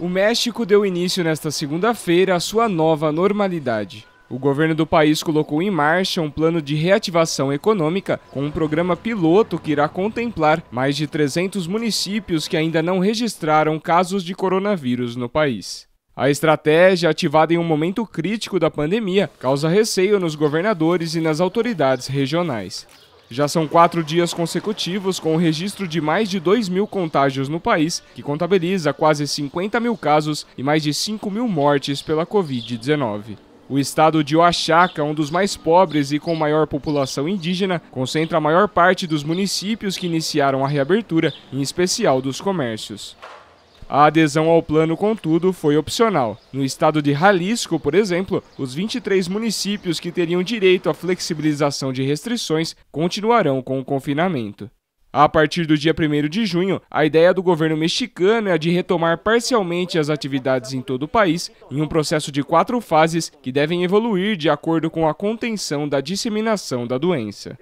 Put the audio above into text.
O México deu início nesta segunda-feira à sua nova normalidade. O governo do país colocou em marcha um plano de reativação econômica com um programa piloto que irá contemplar mais de 300 municípios que ainda não registraram casos de coronavírus no país. A estratégia, ativada em um momento crítico da pandemia, causa receio nos governadores e nas autoridades regionais. Já são quatro dias consecutivos com o registro de mais de 2 mil contágios no país, que contabiliza quase 50 mil casos e mais de 5 mil mortes pela Covid-19. O estado de Oaxaca, um dos mais pobres e com maior população indígena, concentra a maior parte dos municípios que iniciaram a reabertura, em especial dos comércios. A adesão ao plano, contudo, foi opcional. No estado de Jalisco, por exemplo, os 23 municípios que teriam direito à flexibilização de restrições continuarão com o confinamento. A partir do dia 1 de junho, a ideia do governo mexicano é de retomar parcialmente as atividades em todo o país, em um processo de quatro fases que devem evoluir de acordo com a contenção da disseminação da doença.